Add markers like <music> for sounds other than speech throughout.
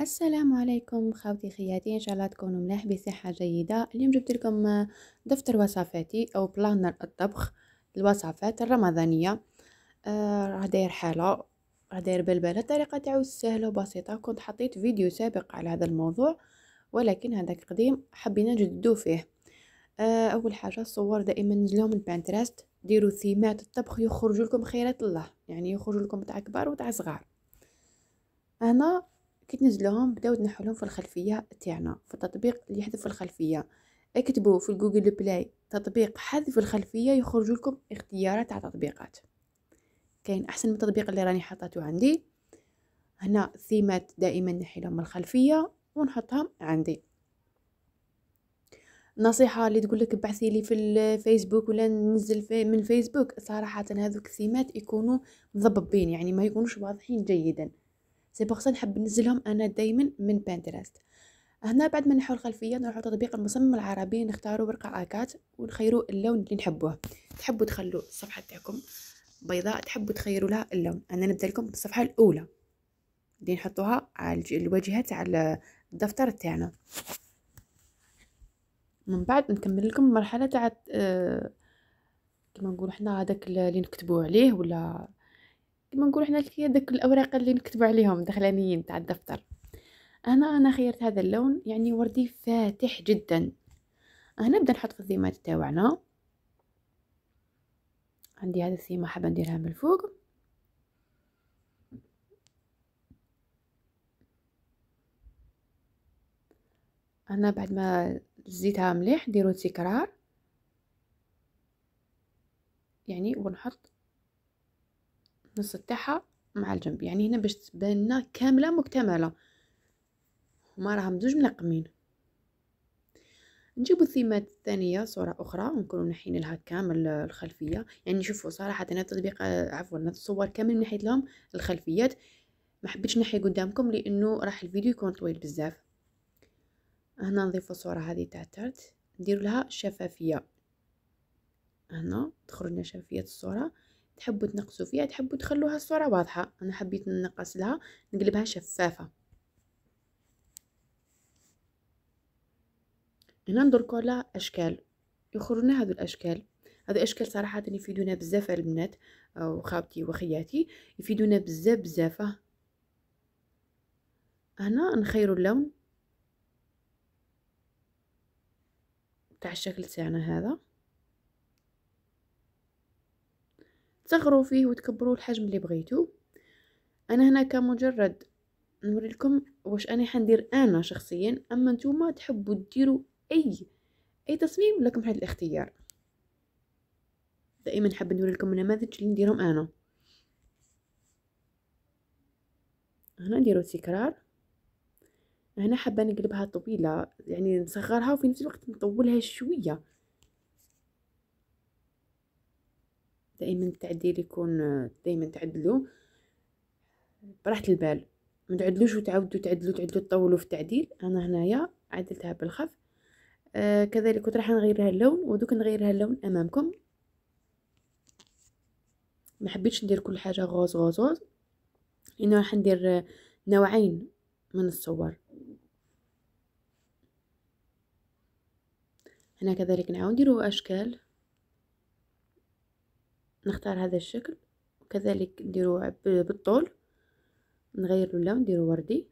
السلام عليكم خاوتي خياتي ان شاء الله تكونوا ملاح بصحه جيده اليوم جبت لكم دفتر وصفاتي او بلانر الطبخ الوصفات الرمضانيه راه داير حاله راه داير بلبله الطريقه تاعو سهله وبسيطه كنت حطيت فيديو سابق على هذا الموضوع ولكن هذاك قديم حبينا نجددو فيه آه، اول حاجه الصور دائما نزلهم البانترست ديروا ثيمات الطبخ يخرجوا لكم خيرات الله يعني يخرجوا لكم تاع كبار وتاع صغار هنا كي تنزلوهم بداو تنحولهم في الخلفيه تاعنا في التطبيق اللي يحذف الخلفيه اكتبوا في جوجل بلاي تطبيق حذف الخلفيه يخرج لكم اختيارات على تطبيقات كاين احسن من التطبيق اللي راني حطيته عندي هنا ثيمات دائما نحيلهم من الخلفيه ونحطهم عندي نصيحة اللي تقول لك بعثي لي في الفيسبوك ولا ننزل في من الفيسبوك صراحة هذوك الثيمات يكونوا مضببين يعني ما يكونوش واضحين جيدا سي بوغ نحب ننزلهم انا دائما من بانترست هنا بعد ما نحو الخلفيه نروحو تطبيق المصمم العربي نختارو ورقه اكات ونخيرو اللون اللي نحبوه تحبوا تخلو الصفحه تاعكم بيضاء تحبوا تخيروا لها اللون انا نبدا لكم بالصفحه الاولى اللي نحطوها على الواجهه تاع الدفتر تاعنا من بعد نكمل لكم المرحله تاع آه، كما نقولوا حنا هذاك اللي نكتبوا عليه ولا كما نقولوا حنا كي داك الاوراق اللي نكتبوا عليهم دخلانيين تاع الدفتر انا انا خيرت هذا اللون يعني وردي فاتح جدا هنا نبدا نحط في الزيمات تاعنا عندي هذا السيمه حابه نديرها من الفوق انا بعد ما زيتها مليح نديرو تكرار يعني ونحط النص تاعها مع الجنب يعني هنا باش تبان كامله مكتمله هما راهم زوج ملقمين نجيبو الثيمات الثانية صورة أخرى ونكونو نحينا لها كامل الخلفية يعني شوفوا صراحة أنا التطبيق عفوا الصور كامل نحيت لهم الخلفيات ما حبيتش نحي قدامكم لأنه راح الفيديو يكون طويل بزاف هنا نضيفو الصورة هذه تاع التارت نديرو لها شفافية هنا تخرجنا شفافية الصورة تحبوا تنقصوا فيها تحبوا تخلوها الصورة واضحة أنا حبيت ننقص لها نقلبها شفافة هنا ندركوا لها أشكال لنا هذو الأشكال هذو الأشكال صراحة يفيدونا بزاف البنات آه، وخابتي وخياتي يفيدونا بزاف بزاف هنا نخيروا اللون تاع الشكل تاعنا هذا تصغروا فيه وتكبروا الحجم اللي بغيتو انا هنا كمجرد نوريلكم واش انا حندير انا شخصيا اما نتوما تحبوا ديروا اي اي تصميم لكم هذا الاختيار دائما نحب نوريلكم النماذج اللي نديرهم انا هنا نديرو تكرار هنا حابه نقلبها طويله يعني نصغرها وفي نفس الوقت نطولها شويه دائما التعديل يكون دائما تعدلو براحة البال ما تعدلوش وتعاودوا تعدلوا تعدلوا تطولوا في التعديل انا هنايا عدلتها بالخف آه كذلك كنت راح نغيرها اللون ودوك نغيرها اللون امامكم ما حبيتش ندير كل حاجه غوز غوز غوز لانه راح ندير نوعين من الصور هنا كذلك نعاود نديروا اشكال نختار هذا الشكل وكذلك نديرو بالطول نغير اللون نديرو وردي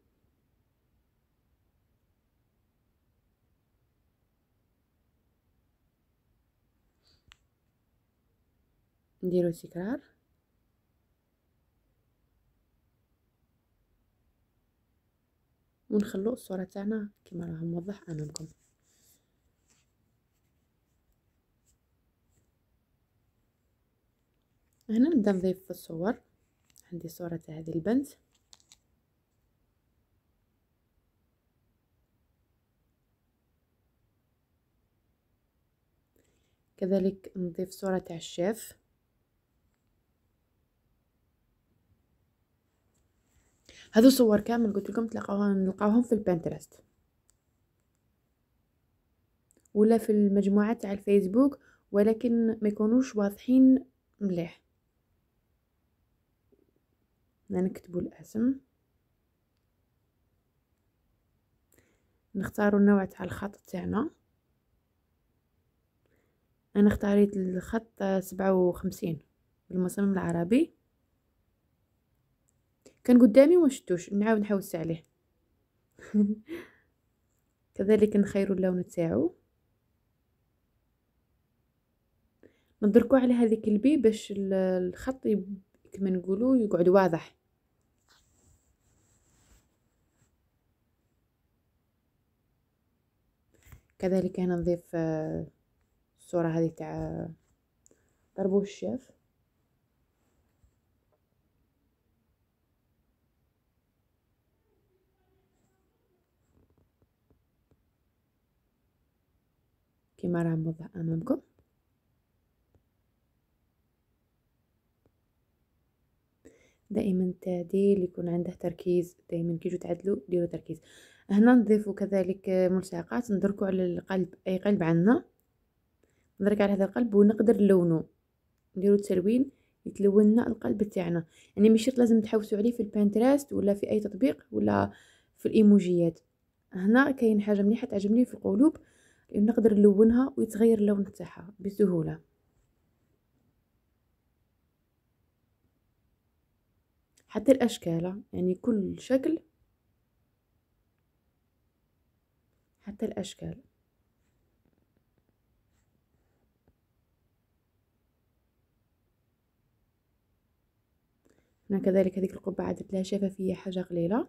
نديرو تكرار ونخلو الصوره تاعنا كما راه موضح امامكم هنا نبدا نضيف في الصور عندي صورة تاع هذه البنت كذلك نضيف صورة تاع الشيف هذو صور كامل قلت لكم تلقاوهم نلقاوهم في البنترست ولا في المجموعات تاع الفيسبوك ولكن ما يكونوش واضحين مليح نكتبوا الاسم نختاروا النوع تاع الخط تاعنا انا اختاريت الخط سبعة وخمسين بالمصمم العربي كان قدامي وما شفتوش نعاود نحوس عليه <laughs> كذلك نخيروا اللون تاعو نضركوا على هذيك البي باش الخط كما نقولوا يقعد واضح كذلك هنا نضيف آه، الصورة هذه تاع آه، طربوش الشاف كما راه موضح امامكم دائما التعديل يكون عنده تركيز دائما كي تعدلوا ديروا تركيز هنا نضيفوا كذلك ملصقات ندركوا على القلب اي قلب عندنا ندرك على هذا القلب ونقدر نلونه نديروا تلوين يتلون لنا القلب تاعنا يعني مش لازم تحوسوا عليه في البانتراست ولا في اي تطبيق ولا في الايموجيات هنا كاين حاجه مليحه تعجبني في القلوب نقدر نلونها ويتغير اللون تاعها بسهوله حتى الأشكال يعني كل شكل حتى الأشكال هنا كذلك هذيك القبعة عادت لها شفافية حاجة قليلة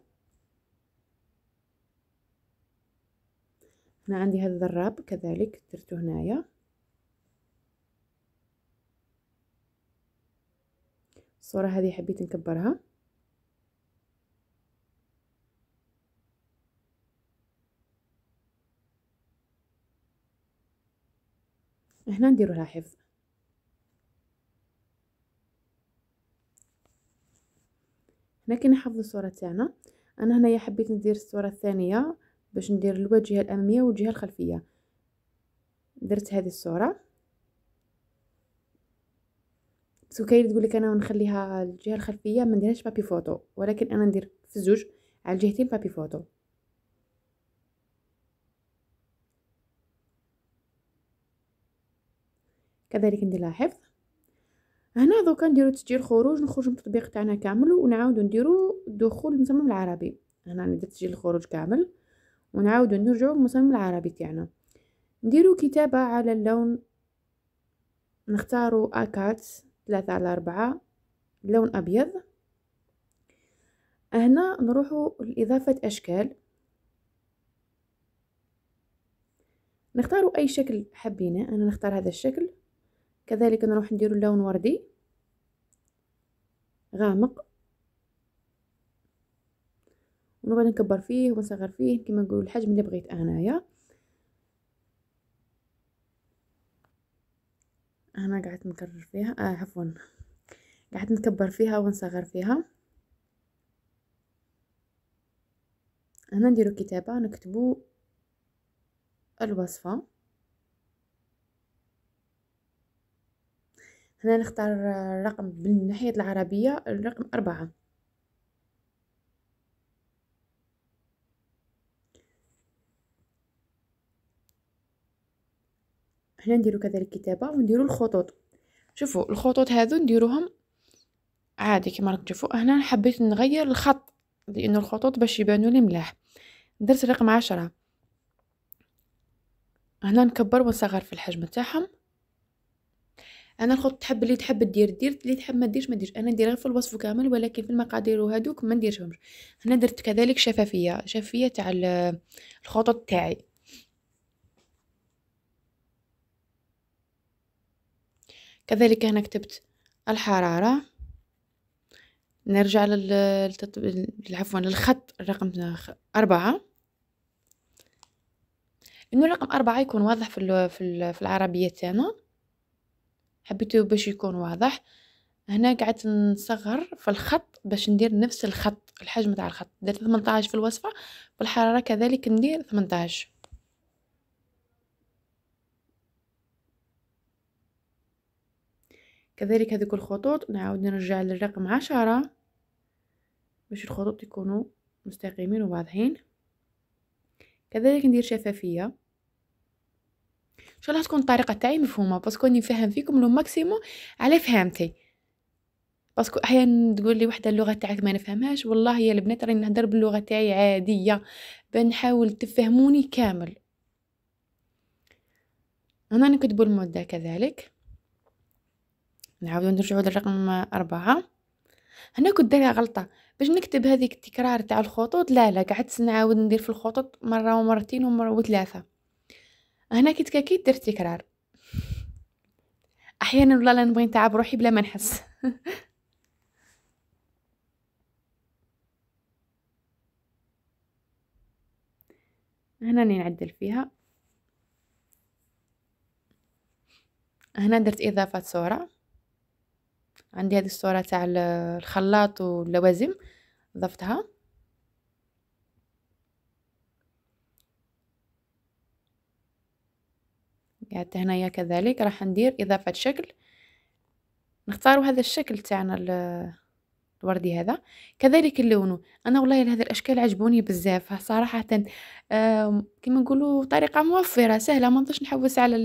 هنا عندي هذا الراب كذلك درته هنايا الصورة هذه حبيت نكبرها هنا نديرو لها حفظ هنا كي نحفظ الصوره تاعنا انا هنايا حبيت ندير الصوره الثانيه باش ندير الواجهه الاماميه والجهه الخلفيه درت هذه الصوره سو كاين تقول لك انا نخليها الجهه الخلفيه ما نديرهاش بابي فوتو ولكن انا ندير في الزوج على الجهتين بابي فوتو كذلك ندير لها حفظ هنا دوكا نديرو تسجيل خروج نخرج من التطبيق تاعنا كامل ونعاودو نديرو دخول المصمم العربي هنا ندير تسجيل الخروج كامل ونعاودو نرجعو للمصمم العربي تاعنا نديرو كتابة على اللون نختارو اكات ثلاثة على أربعة لون أبيض هنا نروحو لإضافة أشكال نختارو أي شكل حبينا أنا نختار هذا الشكل كذلك نروح نديرو اللون وردي غامق ونبغي نكبر فيه ونصغر فيه كما نقولو الحجم اللي بغيت انايا هنا قعدت نكرر فيها آه عفوا قعدت نكبر فيها ونصغر فيها هنا نديرو كتابة نكتبو الوصفة هنا نختار الرقم بالناحية العربية الرقم أربعة هنا نديرو كذلك كتابة ونديرو الخطوط شوفوا الخطوط هذو نديروهم عادي كما راكم تشوفوا هنا حبيت نغير الخط لأن الخطوط باش يبانوا لي ملاح درت رقم عشرة هنا نكبر ونصغر في الحجم تاعهم انا الخط تحب اللي تحب دير دير اللي تحب ما ديرش ما ديرش انا ندير غير في الوصف كامل ولكن في المقادير وهذوك ما نديرهمش هنا درت كذلك شفافيه شفافيه تاع الخطوط تاعي كذلك هنا كتبت الحراره نرجع لل عفوا للخط رقم أربعة إنه رقم أربعة يكون واضح في في العربية تاعنا حبيته باش يكون واضح هنا قعدت نصغر في الخط باش ندير نفس الخط الحجم تاع الخط درت 18 في الوصفه والحراره كذلك ندير 18 كذلك هذوك الخطوط نعاود نرجع للرقم عشرة باش الخطوط يكونوا مستقيمين وواضحين كذلك ندير شفافيه شاء الله تكون الطريقه تاعي مفهومه باسكو راني نفهم فيكم لو ماكسيموم على فهمتي باسكو احيانا تقول لي وحده اللغه تاعك ما نفهمهاش والله يا البنات راني نهدر باللغه تاعي عاديه بنحاول تفهموني كامل هنا نكتبوا المده كذلك نعاودو نرجعو للرقم أربعة هنا كنت دايره غلطه باش نكتب هذيك التكرار تاع الخطوط لا لا قعدت نعاود ندير في الخطوط مره ومرتين ومره وثلاثه هنا كي درت تكرار احيانا والله نبغي نتعب روحي بلا ما نحس <laughs> هنا راني نعدل فيها هنا درت اضافه صوره عندي هذه الصوره تاع الخلاط واللوازم ضفتها قعدت هنايا كذلك راح ندير اضافه شكل نختاروا هذا الشكل تاعنا الوردي هذا كذلك اللون انا والله هذه الاشكال عجبوني بزاف صراحه آه كما نقولوا طريقه موفره سهله ما نضش نحوس على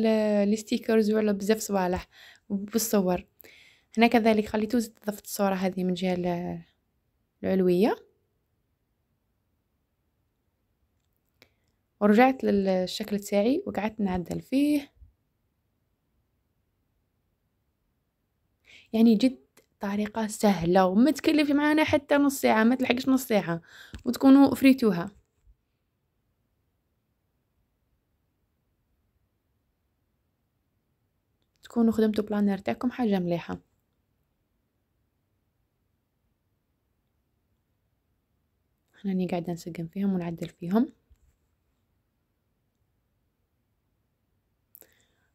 الستيكرز ولا بزاف صوالح بالصور هنا كذلك زدت ضفت الصوره هذه من جهه العلويه ورجعت للشكل تاعي وقعدت نعدل فيه يعني جد طريقة سهلة وما تكلفي معانا حتى نص ساعة ما تلحقش نص ساعة وتكونوا فريتوها تكونوا خدمتوا بلانر تاعكم حاجة مليحة راني قاعدة نسقم فيهم ونعدل فيهم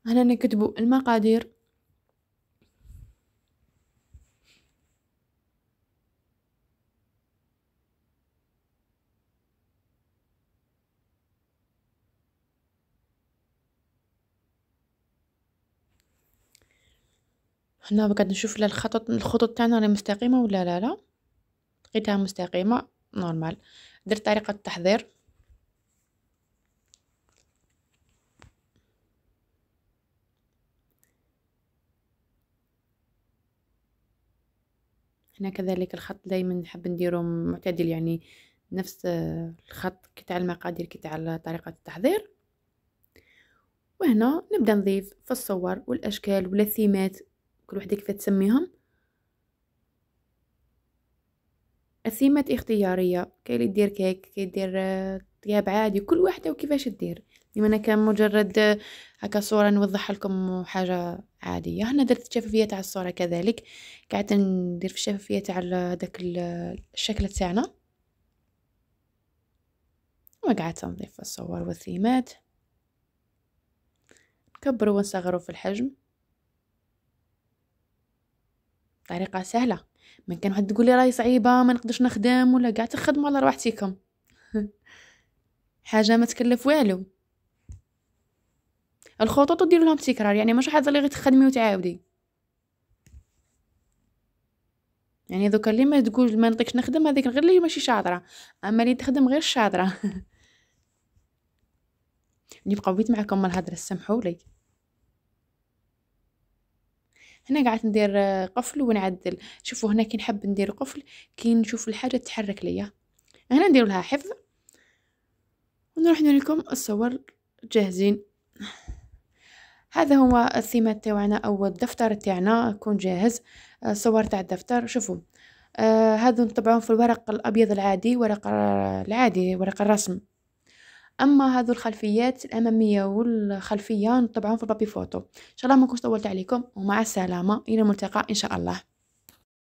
هنا نكتبوا المقادير هنا بقعد نشوف لا الخطط الخطوط تاعنا راهي مستقيمه ولا لا لا لقيتها مستقيمه نورمال درت طريقه التحضير هنا كذلك الخط دائما نحب نديرو معتدل يعني نفس الخط تاع المقادير تاع طريقه التحضير وهنا نبدا نضيف في الصور والاشكال والثيمات كل وحدة كيف تسميهم السمات اختيارية كاين اللي دير كيك كاين دير آه، طياب عادي كل وحدة وكيفاش تدير لما يعني انا كان مجرد آه، هكا صورة نوضح لكم حاجة عادية هنا درت الشفافية تاع الصورة كذلك قعدت ندير في الشفافية تاع داك الشكل تاعنا وقعدت نضيف الصور والثيمات نكبروا ونصغروا في الحجم طريقة سهلة من كان واحد تقول لي راهي صعيبة ما نقدرش نخدم ولا قاع تخدموا على رواحتكم <laughs> حاجة ما تكلف والو الخطوط ديروا لهم تكرار يعني مش حاجة اللي غير تخدمي وتعاودي يعني دوكا اللي ما تقول ما نعطيكش نخدم هذيك غير اللي ماشي شاطره اما اللي تخدم غير شاطره <laughs> نبقى بيت معكم الهضره سمحوا لي هنا قعدت ندير قفل ونعدل شوفوا هنا كي نحب ندير قفل كي نشوف الحاجه تتحرك ليا هنا ندير لها حفظ ونروح ندير لكم الصور جاهزين هذا هو الثيمة تاعنا او الدفتر تاعنا يكون جاهز صور تاع الدفتر شوفوا آه هذا نطبعهم في الورق الابيض العادي ورق العادي ورق الرسم اما هذو الخلفيات الاماميه والخلفيه نطبعهم في البابي فوتو ان شاء الله ما نكونش طولت عليكم ومع السلامه الى الملتقى ان شاء الله